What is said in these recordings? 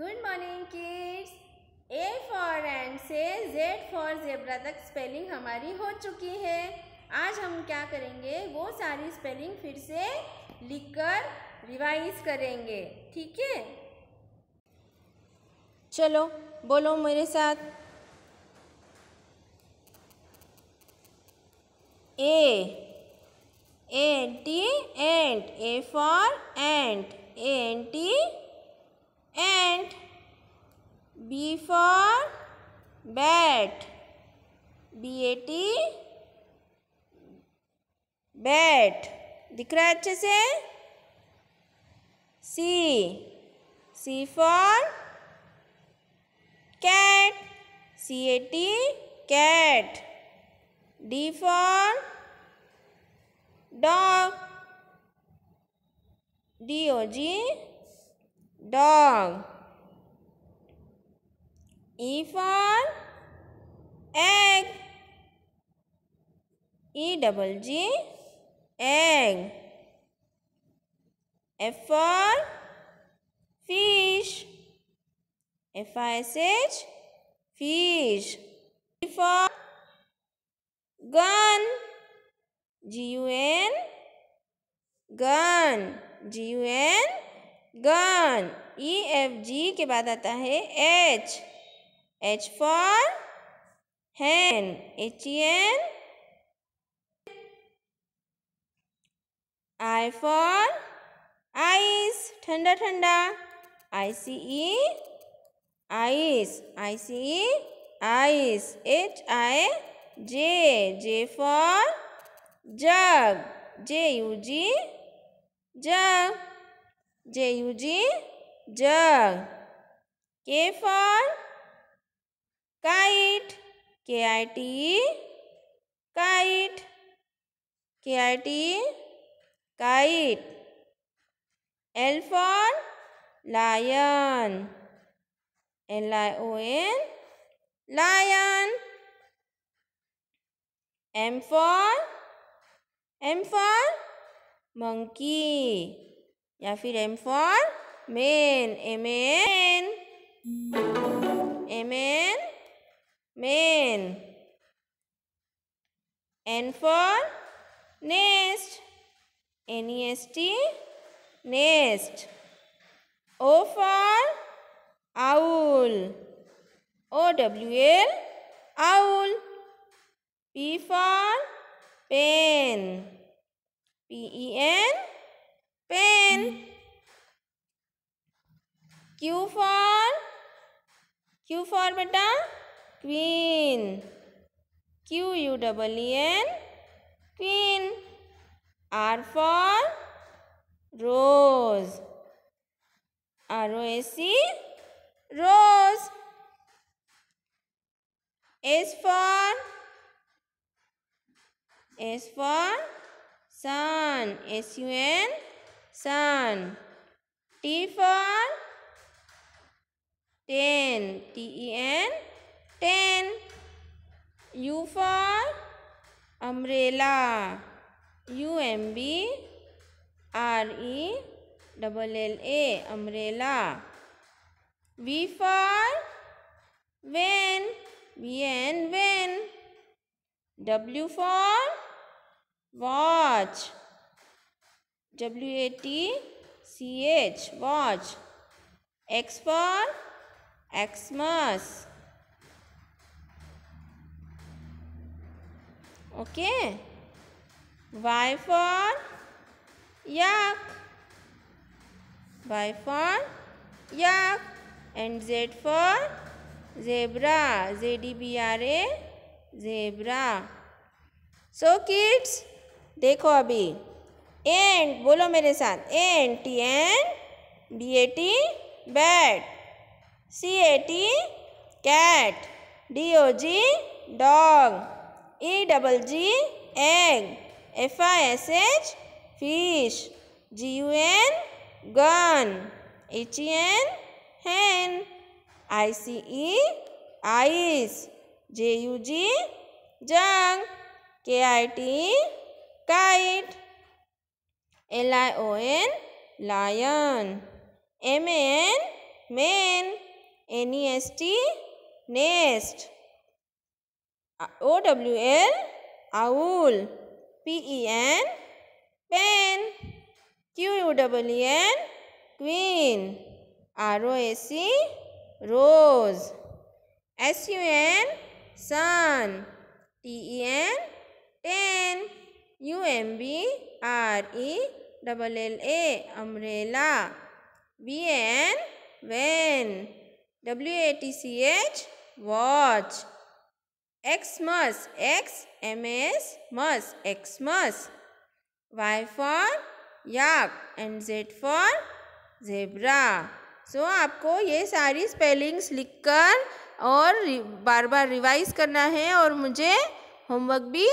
Good morning kids A for ant से Z for zebra तक spelling हमारी हो चुकी है आज हम क्या करेंगे वो सारी स्पेलिंग फिर से लिखकर रिवाइज करेंगे ठीक है चलो बोलो मेरे साथ A N T ant A for ant N T and B for bat B A T bat दिख रहा है अच्छे से C C for cat C A T cat D for dog D O G dog. E for egg. E double G egg. F for fish. F I S H fish. G for gun. G U N gun. G U N gun E F G के बाद आता है H H for hen H E N I for ice ठंडा ठंडा I C E ice I C E ice H I J J for jug J U G jug J U G jug. K for kite. K I T E kite. K I T E kite. L for lion. L I O N lion. M for M for monkey. या फिर M for men M N M N men N for nest N E S T nest O for owl O W L owl P for pen P E N Q for Q for बेटा queen Q U double E N queen R for rose R O A C rose S for S for sun, S-U-N, sun. T for ten T E N ten U for umbrella you M B R E double L A umbrella V for van V N van W for watch W A T C H watch X for Xmas. Okay. Y for yak. Y for yak. And Z for zebra. Z E B R A zebra. So kids, देखो अभी and बोलो मेरे साथ N T N B A T bat C A T cat d o g dog e double g egg f i s h fish g u n gun h e n hen i c e ice j u g jug k i t kite l i o n lion m a n man N E S T nest O W L owl P E N pen Q U double N queen R O A C rose S U N sun T E N ten U M B R E double L A umbrella B N van W A T C H watch. Xmas, X M A S mus, Xmas. Y for yak and Z for zebra. So so, आपको ये सारी spellings लिखकर और बार बार revise करना है और मुझे homework भी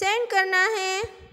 सेंड करना है